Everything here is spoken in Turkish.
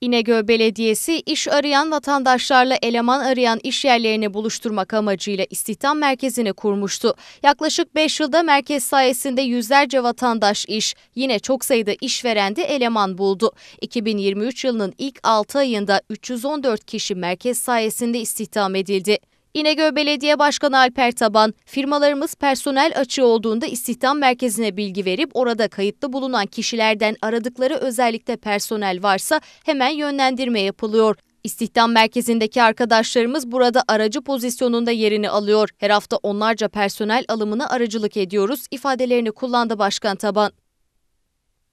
İnegöl Belediyesi iş arayan vatandaşlarla eleman arayan iş yerlerini buluşturmak amacıyla istihdam merkezini kurmuştu. Yaklaşık 5 yılda merkez sayesinde yüzlerce vatandaş iş, yine çok sayıda işveren de eleman buldu. 2023 yılının ilk 6 ayında 314 kişi merkez sayesinde istihdam edildi. İnegöl Belediye Başkanı Alper Taban, firmalarımız personel açığı olduğunda istihdam merkezine bilgi verip orada kayıtlı bulunan kişilerden aradıkları özellikle personel varsa hemen yönlendirme yapılıyor. İstihdam merkezindeki arkadaşlarımız burada aracı pozisyonunda yerini alıyor. Her hafta onlarca personel alımına aracılık ediyoruz ifadelerini kullandı Başkan Taban.